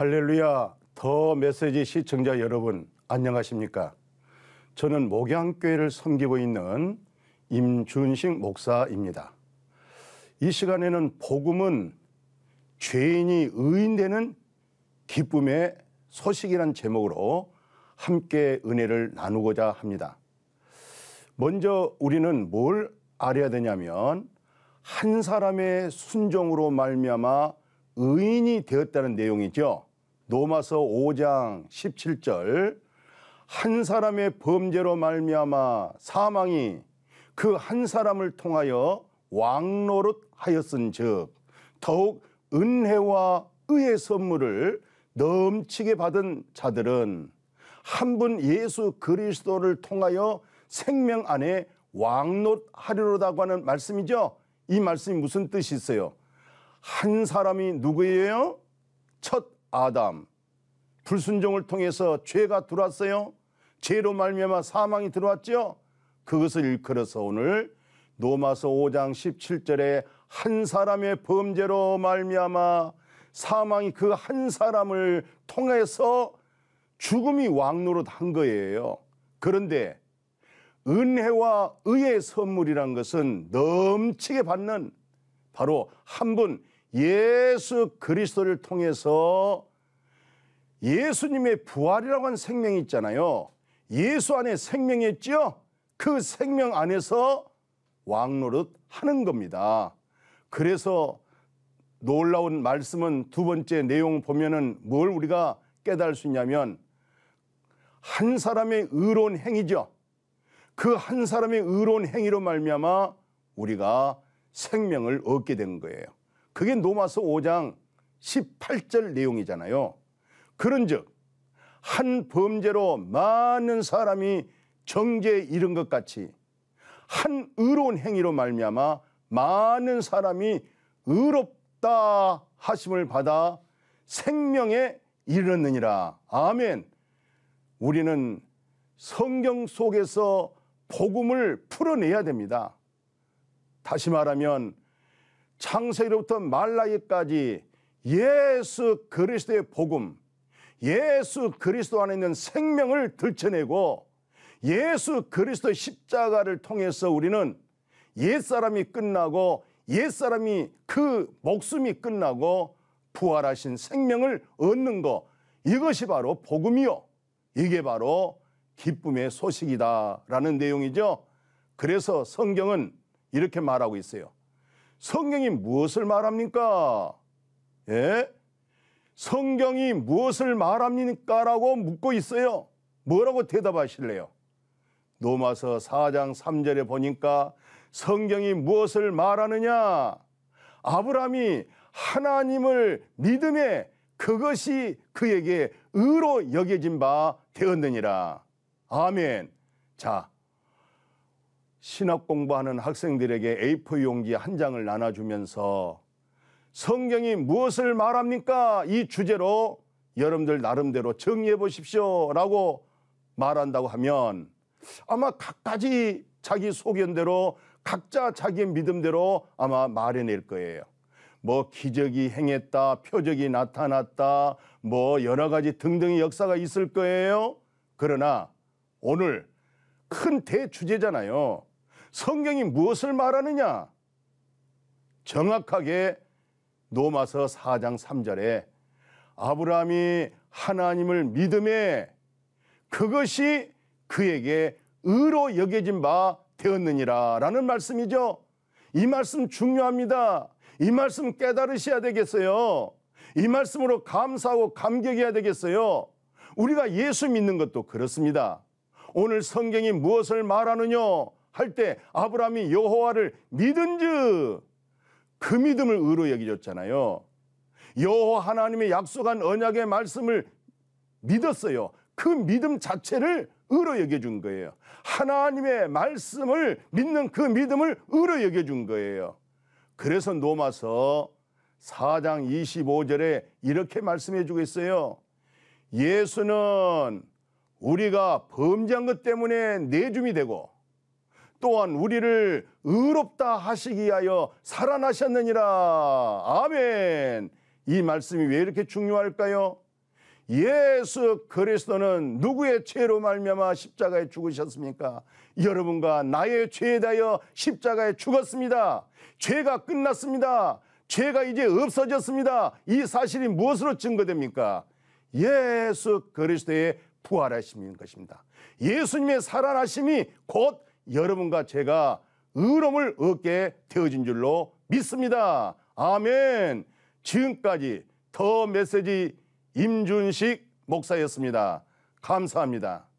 할렐루야 더 메시지 시청자 여러분 안녕하십니까? 저는 목양교회를 섬기고 있는 임준식 목사입니다. 이 시간에는 복음은 죄인이 의인되는 기쁨의 소식이란 제목으로 함께 은혜를 나누고자 합니다. 먼저 우리는 뭘 알아야 되냐면 한 사람의 순종으로 말미암아 의인이 되었다는 내용이죠. 로마서 5장 17절 한 사람의 범죄로 말미암아 사망이 그 한 사람을 통하여 왕노릇 하였은즉 더욱 은혜와 의의 선물을 넘치게 받은 자들은 한 분 예수 그리스도를 통하여 생명 안에 왕노하리로다고 하는 말씀이죠. 이 말씀이 무슨 뜻이 있어요? 한 사람이 누구예요? 첫 아담 불순종을 통해서 죄가 들어왔어요. 죄로 말미암아 사망이 들어왔죠. 그것을 일컬어서 오늘 로마서 5장 17절에 한 사람의 범죄로 말미암아 사망이 그 한 사람을 통해서 죽음이 왕노릇한 거예요. 그런데 은혜와 의의 선물이란 것은 넘치게 받는 바로 한분 예수 그리스도를 통해서 예수님의 부활이라고 한 생명이 있잖아요. 예수 안에 생명이 있지그 생명 안에서 왕노릇 하는 겁니다. 그래서 놀라운 말씀은 두 번째 내용 보면은 뭘 우리가 깨달을 수 있냐면 한 사람의 의로운 행위죠. 그 한 사람의 의로운 행위로 말미암아 우리가 생명을 얻게 된 거예요. 그게 노마서 5장 18절 내용이잖아요. 그런즉 한 범죄로 많은 사람이 정죄에 이른 것 같이 한 의로운 행위로 말미암아 많은 사람이 의롭다 하심을 받아 생명에 이르느니라. 아멘. 우리는 성경 속에서 복음을 풀어내야 됩니다. 다시 말하면 창세기로부터 말라기까지 예수 그리스도의 복음, 예수 그리스도 안에 있는 생명을 들춰내고 예수 그리스도 십자가를 통해서 우리는 옛사람이 끝나고 옛사람이 그 목숨이 끝나고 부활하신 생명을 얻는 것 이것이 바로 복음이요. 이게 바로 기쁨의 소식이다라는 내용이죠. 그래서 성경은 이렇게 말하고 있어요. 성경이 무엇을 말합니까? 예? 성경이 무엇을 말합니까? 라고 묻고 있어요. 뭐라고 대답하실래요? 로마서 4장 3절에 보니까 성경이 무엇을 말하느냐? 아브라함이 하나님을 믿음에 그것이 그에게 의로 여겨진 바 되었느니라. 아멘. 자, 신학 공부하는 학생들에게 A4 용지 한 장을 나눠주면서 성경이 무엇을 말합니까? 이 주제로 여러분들 나름대로 정리해 보십시오. 라고 말한다고 하면 아마 각가지 자기 소견대로 각자 자기의 믿음대로 아마 말해낼 거예요. 뭐 기적이 행했다, 표적이 나타났다, 뭐 여러 가지 등등의 역사가 있을 거예요. 그러나 오늘 큰 대주제잖아요. 성경이 무엇을 말하느냐? 정확하게 노마서 4장 3절에 아브라함이 하나님을 믿음에 그것이 그에게 의로 여겨진 바 되었느니라 라는 말씀이죠. 이 말씀 중요합니다. 이 말씀 깨달으셔야 되겠어요. 이 말씀으로 감사하고 감격해야 되겠어요. 우리가 예수 믿는 것도 그렇습니다. 오늘 성경이 무엇을 말하느냐? 할때 아브라함이 여호와를 믿은즉 그 믿음을 의로 여기졌잖아요. 여호와 하나님의 약속한 언약의 말씀을 믿었어요. 그 믿음 자체를 의로 여겨준 거예요. 하나님의 말씀을 믿는 그 믿음을 의로 여겨준 거예요. 그래서 노마서 4장 25절에 이렇게 말씀해 주고 있어요. 예수는 우리가 범죄한 것 때문에 내줌이 되고 또한 우리를 의롭다 하시기 하여 살아나셨느니라. 아멘. 이 말씀이 왜 이렇게 중요할까요? 예수 그리스도는 누구의 죄로 말미암아 십자가에 죽으셨습니까? 여러분과 나의 죄에 대하여 십자가에 죽었습니다. 죄가 끝났습니다. 죄가 이제 없어졌습니다. 이 사실이 무엇으로 증거됩니까? 예수 그리스도의 부활하심인 것입니다. 예수님의 살아나심이 곧 여러분과 제가 의로움을 얻게 되어진 줄로 믿습니다. 아멘. 지금까지 더 메시지 임준식 목사였습니다. 감사합니다.